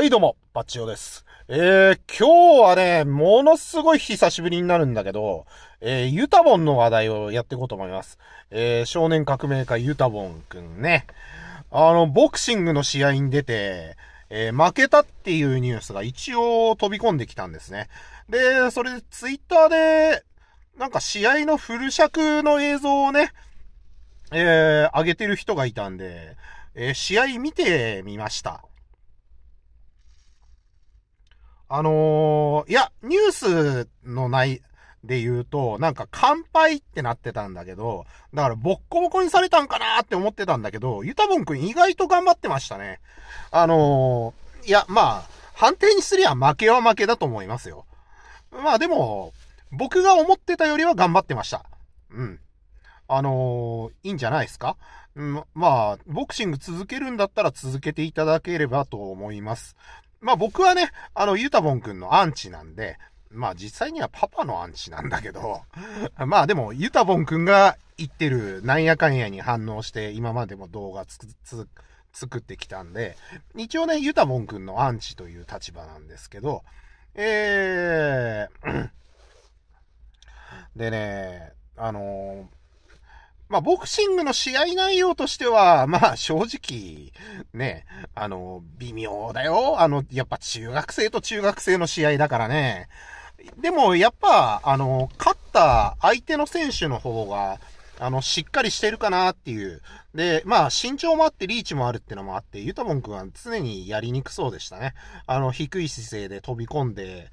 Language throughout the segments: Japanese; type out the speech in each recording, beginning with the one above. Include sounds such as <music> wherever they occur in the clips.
はい、どうも、バッチオです。えー、今日はね、ものすごい久しぶりになるんだけど、えー、ユタボンの話題をやっていこうと思います。えー、少年革命家ユタボンくんね。あの、ボクシングの試合に出て、えー、負けたっていうニュースが一応飛び込んできたんですね。で、それでツイッターで、なんか試合のフル尺の映像をね、えー、上げてる人がいたんで、えー、試合見てみました。あのー、いや、ニュースのないで言うと、なんか乾杯ってなってたんだけど、だからボッコボコにされたんかなって思ってたんだけど、ユタボンくん意外と頑張ってましたね。あのー、いや、まあ、判定にすりゃ負けは負けだと思いますよ。まあでも、僕が思ってたよりは頑張ってました。うん。あのー、いいんじゃないですか、うん、まあ、ボクシング続けるんだったら続けていただければと思います。まあ僕はね、あの、ゆたぼんくんのアンチなんで、まあ実際にはパパのアンチなんだけど、<laughs> まあでも、ゆたぼんくんが言ってるなんやかんやに反応して今までも動画作ってきたんで、一応ね、ゆたぼんくんのアンチという立場なんですけど、えー、<clears throat> でね、あのーまあ、ボクシングの試合内容としては、まあ、正直、ね、あの、微妙だよ。あの、やっぱ中学生と中学生の試合だからね。でも、やっぱ、あの、勝った相手の選手の方が、あの、しっかりしてるかなっていう。で、まあ、身長もあって、リーチもあるってのもあって、ユタボン君は常にやりにくそうでしたね。あの、低い姿勢で飛び込んで、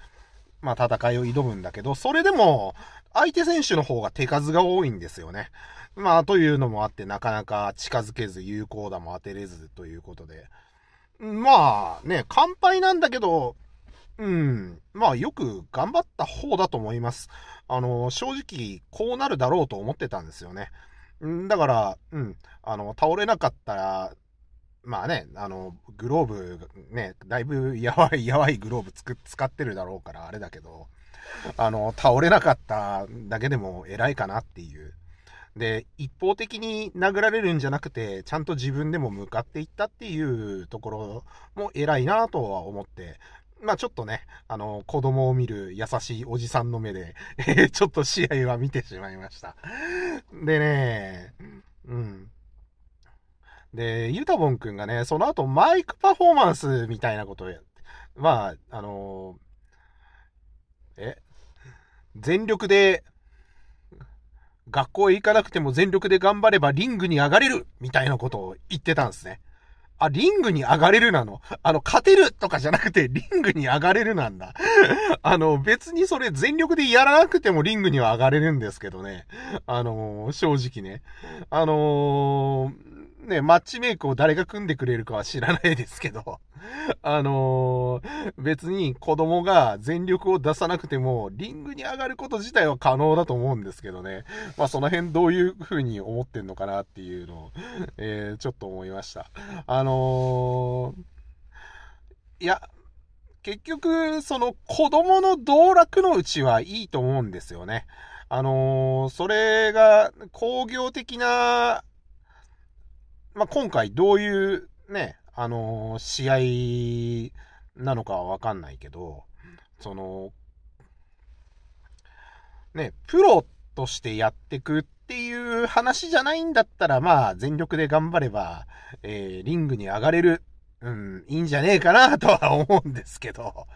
まあ、戦いを挑むんだけど、それでも、相手選手の方が手数が多いんですよね。まあ、というのもあって、なかなか近づけず、有効打も当てれずということで。まあ、ね、乾杯なんだけど、うん。まあ、よく頑張った方だと思います。あの、正直、こうなるだろうと思ってたんですよね。だから、うん。あの、倒れなかったら、まあね、あの、グローブ、ね、だいぶやばい、やばいグローブつく使ってるだろうから、あれだけど、あの、倒れなかっただけでも偉いかなっていう。で、一方的に殴られるんじゃなくて、ちゃんと自分でも向かっていったっていうところも偉いなとは思って、まあちょっとね、あの、子供を見る優しいおじさんの目で、え <laughs> ちょっと試合は見てしまいました。でね、うん。で、ユタボンくんがね、その後マイクパフォーマンスみたいなことをやって、まあ、あのえ全力で、学校へ行かなくても全力で頑張ればリングに上がれるみたいなことを言ってたんですね。あ、リングに上がれるなの。あの、勝てるとかじゃなくて、リングに上がれるなんだ。<laughs> あの、別にそれ全力でやらなくてもリングには上がれるんですけどね。あのー、正直ね。あのーね、マッチメイクを誰が組んでくれるかは知らないですけど、<laughs> あのー、別に子供が全力を出さなくても、リングに上がること自体は可能だと思うんですけどね。まあ、その辺どういう風に思ってんのかなっていうのを、えー、ちょっと思いました。あのー、いや、結局、その子供の道楽のうちはいいと思うんですよね。あのー、それが工業的なまあ、今回どういうね、あのー、試合なのかはわかんないけど、その、ね、プロとしてやってくっていう話じゃないんだったら、まあ、全力で頑張れば、えー、リングに上がれる、うん、いいんじゃねえかなとは思うんですけど、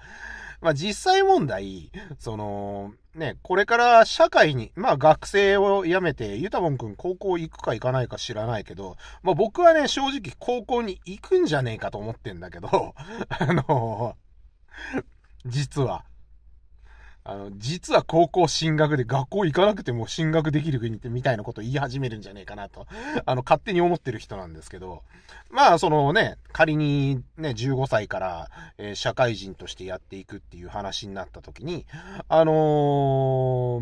まあ、実際問題、その、ね、これから社会に、まあ学生を辞めて、ゆたぼんくん高校行くか行かないか知らないけど、まあ僕はね、正直高校に行くんじゃねえかと思ってんだけど、<laughs> あのー、実は。あの、実は高校進学で学校行かなくても進学できる国ってみたいなことを言い始めるんじゃねえかなと、あの、勝手に思ってる人なんですけど、まあ、そのね、仮にね、15歳から、えー、社会人としてやっていくっていう話になった時に、あの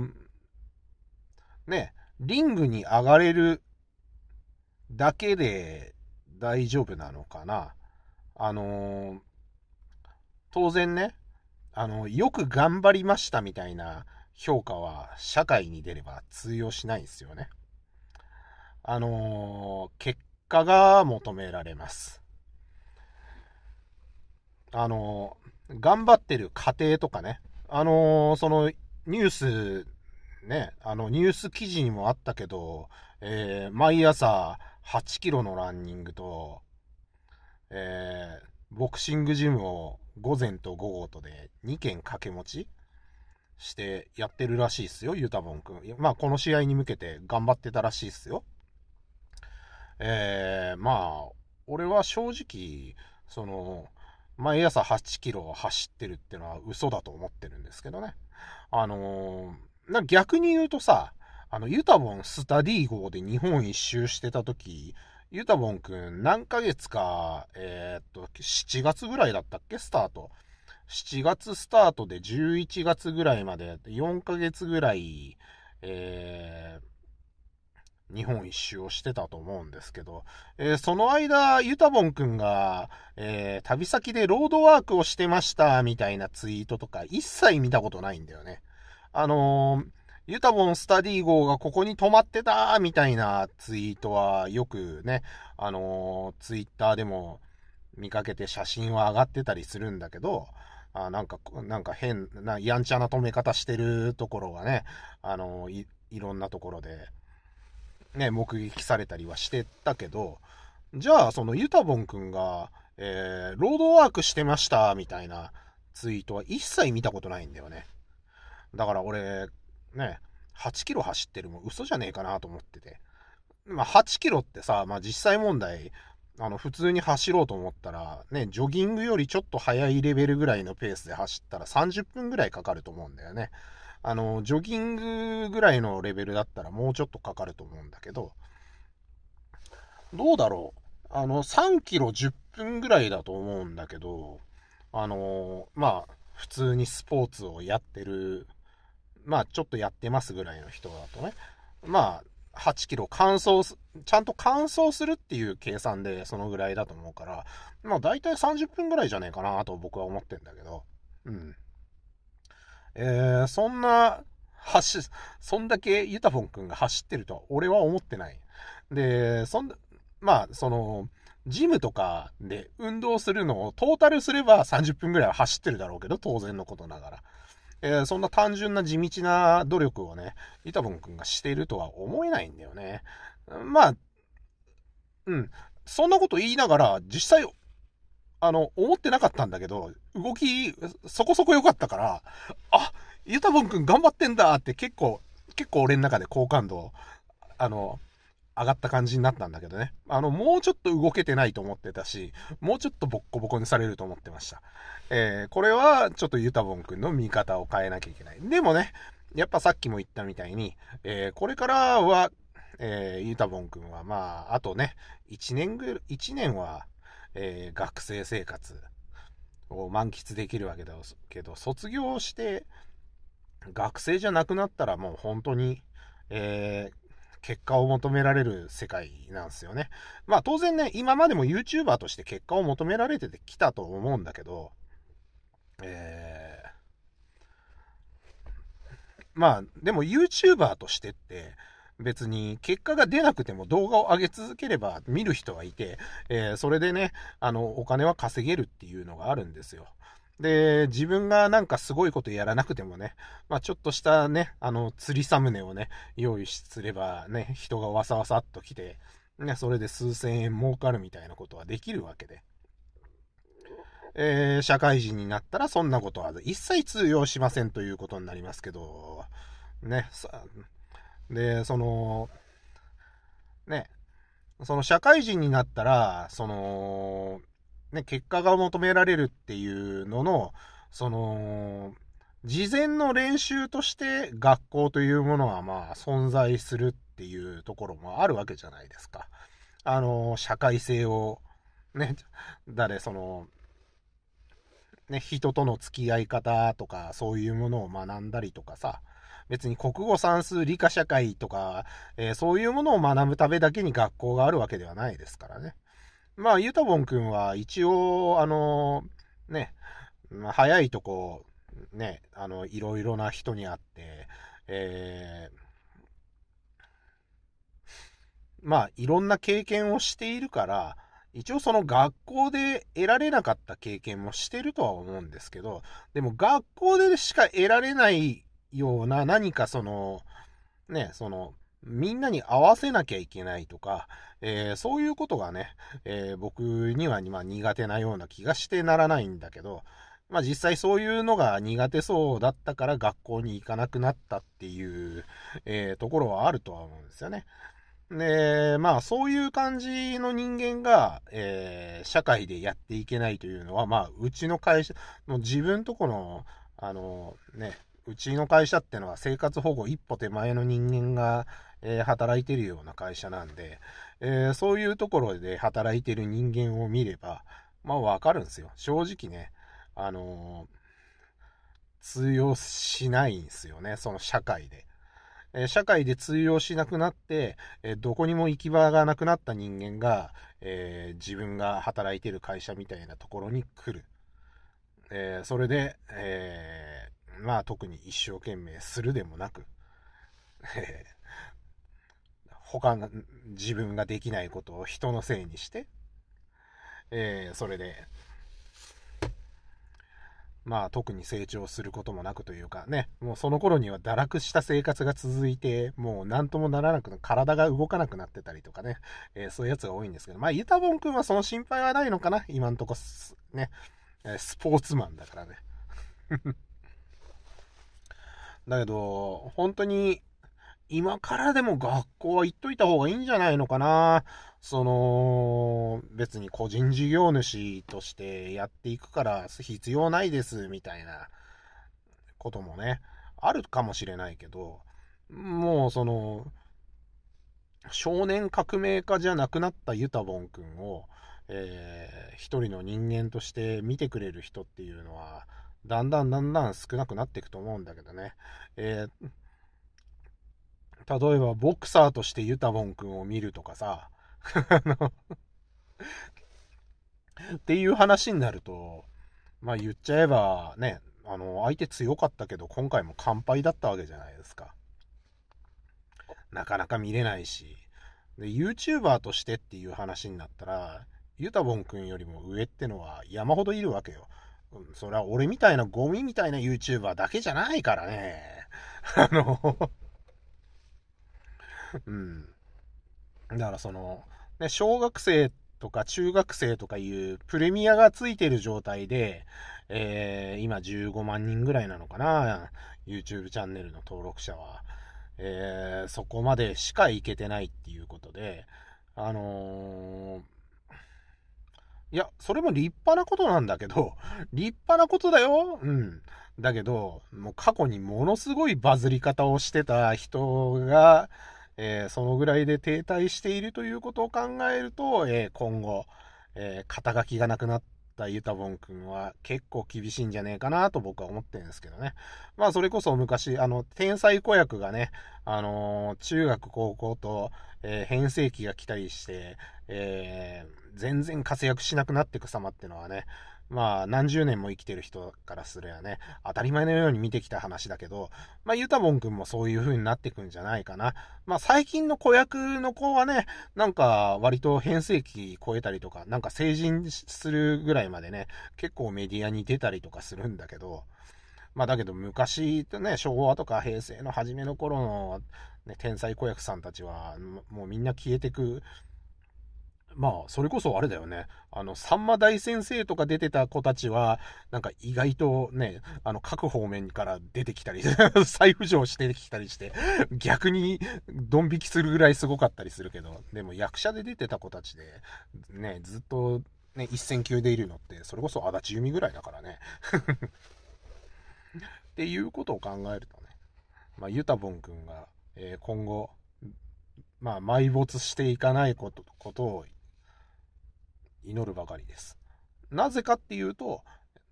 ー、ね、リングに上がれるだけで大丈夫なのかな。あのー、当然ね、あの、よく頑張りましたみたいな評価は社会に出れば通用しないんですよね。あの結果が求められます。あの頑張ってる過程とかね、あのそのニュース、ね、あのニュース記事にもあったけど、え毎朝8キロのランニングと、えー、ボクシングジムを午前と午後とで2件掛け持ちしてやってるらしいっすよ、ユタボン君。まあ、この試合に向けて頑張ってたらしいっすよ。えー、まあ、俺は正直、その、毎朝8キロ走ってるってのは嘘だと思ってるんですけどね。あのー、逆に言うとさ、あの、ユタボンスタディー号で日本一周してた時、ゆたぼんくん、何ヶ月か、えー、っと、7月ぐらいだったっけスタート。7月スタートで11月ぐらいまで、4ヶ月ぐらい、えー、日本一周をしてたと思うんですけど、えー、その間、ゆたぼんくんが、えー、旅先でロードワークをしてました、みたいなツイートとか、一切見たことないんだよね。あのーユタボンスタディ号がここに止まってたみたいなツイートはよくね、あのー、ツイッターでも見かけて写真は上がってたりするんだけど、あなんか、なんか変な、やんちゃな止め方してるところがね、あのー、いろんなところで、ね、目撃されたりはしてたけど、じゃあ、そのユタボン君が、えー、ロードワークしてました、みたいなツイートは一切見たことないんだよね。だから俺、ね、8キロ走ってるも嘘じゃねえかなと思ってて。まあ、8キロってさ、まあ実際問題、あの、普通に走ろうと思ったら、ね、ジョギングよりちょっと速いレベルぐらいのペースで走ったら30分ぐらいかかると思うんだよね。あの、ジョギングぐらいのレベルだったらもうちょっとかかると思うんだけど、どうだろう。あの、3キロ10分ぐらいだと思うんだけど、あの、まあ、普通にスポーツをやってるまあ、ちょっとやってますぐらいの人だとね、まあ、8キロ乾燥ちゃんと乾燥するっていう計算でそのぐらいだと思うから、まあ、大体30分ぐらいじゃねえかなと僕は思ってんだけど、うん。えー、そんな、走、そんだけユタフォン君が走ってるとは俺は思ってない。で、そん、まあ、その、ジムとかで運動するのをトータルすれば30分ぐらいは走ってるだろうけど、当然のことながら。えー、そんな単純な地道な努力をね、イタボン君がしているとは思えないんだよね。まあ、うん。そんなこと言いながら、実際、あの、思ってなかったんだけど、動き、そこそこ良かったから、あ、ユタボン君頑張ってんだって結構、結構俺の中で好感度、あの、上がった感じになったんだけどね。あの、もうちょっと動けてないと思ってたし、もうちょっとボッコボコにされると思ってました。えー、これはちょっとユタボン君の見方を変えなきゃいけない。でもね、やっぱさっきも言ったみたいに、えー、これからは、えー、ユタボン君はまあ、あとね、1年ぐ、1年は、えー、学生生活を満喫できるわけだけど、卒業して、学生じゃなくなったらもう本当に、えー、結果を求められる世界なんですよね。まあ当然ね、今までも YouTuber として結果を求められてきたと思うんだけど、えー、まあでも YouTuber としてって、別に結果が出なくても動画を上げ続ければ見る人はいて、えー、それでね、あの、お金は稼げるっていうのがあるんですよ。で、自分がなんかすごいことやらなくてもね、まあちょっとしたね、あの、釣りサムネをね、用意すればね、人がわさわさっと来て、ね、それで数千円儲かるみたいなことはできるわけで。えー、社会人になったらそんなことは一切通用しませんということになりますけど、ね、さ、で、その、ね、その社会人になったら、その、ね、結果が求められるっていうのの、その、事前の練習として学校というものはまあ存在するっていうところもあるわけじゃないですか。あの、社会性を、ね、誰、その、ね、人との付き合い方とか、そういうものを学んだりとかさ、別に国語算数理科社会とか、えー、そういうものを学ぶためだけに学校があるわけではないですからね。まあ、ゆたぼんくんは一応、あの、ね、まあ、早いとこ、ね、あの、いろいろな人に会って、えー、まあ、いろんな経験をしているから、一応その学校で得られなかった経験もしてるとは思うんですけど、でも学校でしか得られないような何かその、ね、そのみんなに合わせなきゃいけないとか、えー、そういうことがね、えー、僕には、まあ、苦手なような気がしてならないんだけど、まあ実際そういうのが苦手そうだったから学校に行かなくなったっていう、えー、ところはあるとは思うんですよね。で、まあそういう感じの人間が、えー、社会でやっていけないというのは、まあうちの会社、の自分とこの、あのね、うちの会社ってのは生活保護一歩手前の人間がえー、働いてるような会社なんで、えー、そういうところで働いてる人間を見れば、まあわかるんですよ。正直ね、あのー、通用しないんですよね、その社会で。え社会で通用しなくなって、えどこにも行き場がなくなった人間が、え自分が働いてる会社みたいなところに来る。えそれで、えまあ特に一生懸命するでもなく、他の自分ができないことを人のせいにして、えー、それで、まあ特に成長することもなくというかね、もうその頃には堕落した生活が続いて、もう何ともならなく、体が動かなくなってたりとかね、えー、そういうやつが多いんですけど、まあたタボン君はその心配はないのかな、今んとこ、ね、スポーツマンだからね。<laughs> だけど、本当に今からでも学校は行っといた方がいいんじゃないのかな。その、別に個人事業主としてやっていくから必要ないです、みたいなこともね、あるかもしれないけど、もうその、少年革命家じゃなくなったユタボン君を、えー、一人の人間として見てくれる人っていうのは、だんだんだんだん少なくなっていくと思うんだけどね。えー例えばボクサーとしてユタボン君を見るとかさ、あ <laughs> のっていう話になると、まあ言っちゃえばね、あの、相手強かったけど、今回も完敗だったわけじゃないですか。なかなか見れないし。で、YouTuber としてっていう話になったら、ユタボン君よりも上ってのは山ほどいるわけよ。それは俺みたいなゴミみたいな YouTuber だけじゃないからね。<laughs> あのうん。だからその、ね、小学生とか中学生とかいうプレミアがついてる状態で、えー、今15万人ぐらいなのかな、YouTube チャンネルの登録者は。えー、そこまでしか行けてないっていうことで、あのー、いや、それも立派なことなんだけど、<laughs> 立派なことだようん。だけど、もう過去にものすごいバズり方をしてた人が、えー、そのぐらいで停滞しているということを考えると、えー、今後、えー、肩書きがなくなったユタボン君は結構厳しいんじゃねえかなと僕は思ってるんですけどね。まあそれこそ昔、あの、天才子役がね、あの中学高校と、え変成期が来たりして、え全然活躍しなくなっていく様ってのはね、まあ、何十年も生きてる人からすればね、当たり前のように見てきた話だけど、まあ、ゆたぼんくんもそういう風になってくんじゃないかな。まあ、最近の子役の子はね、なんか、割と変世紀超えたりとか、なんか成人するぐらいまでね、結構メディアに出たりとかするんだけど、まあ、だけど昔とね、昭和とか平成の初めの頃の、ね、天才子役さんたちは、もうみんな消えてくまあ、それこそあれだよね。あの、さんま大先生とか出てた子たちは、なんか意外とね、あの、各方面から出てきたり、<laughs> 再浮上してきたりして、逆にドン引きするぐらいすごかったりするけど、でも役者で出てた子たちで、ね、ずっと、ね、一戦級でいるのって、それこそ足立由美ぐらいだからね。<laughs> っていうことを考えるとね、まあ、ユタボンんが、えー、今後、まあ、埋没していかないことことを祈るばかりです。なぜかっていうと、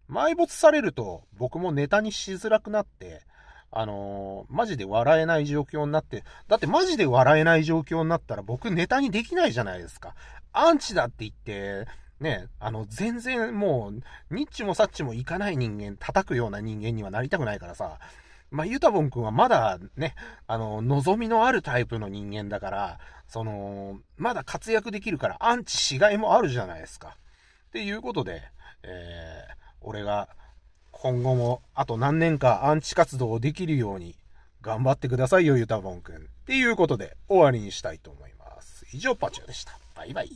埋没されると僕もネタにしづらくなって、あのー、マジで笑えない状況になって、だってマジで笑えない状況になったら僕ネタにできないじゃないですか。アンチだって言って、ね、あの、全然もう、ニッチもサッチもいかない人間、叩くような人間にはなりたくないからさ、まあ、ユタボン君はまだね、あの、望みのあるタイプの人間だから、その、まだ活躍できるからアンチしがいもあるじゃないですか。っていうことで、えー、俺が今後もあと何年かアンチ活動をできるように頑張ってくださいよ、ユタボン君。っていうことで終わりにしたいと思います。以上、パチューでした。バイバイ。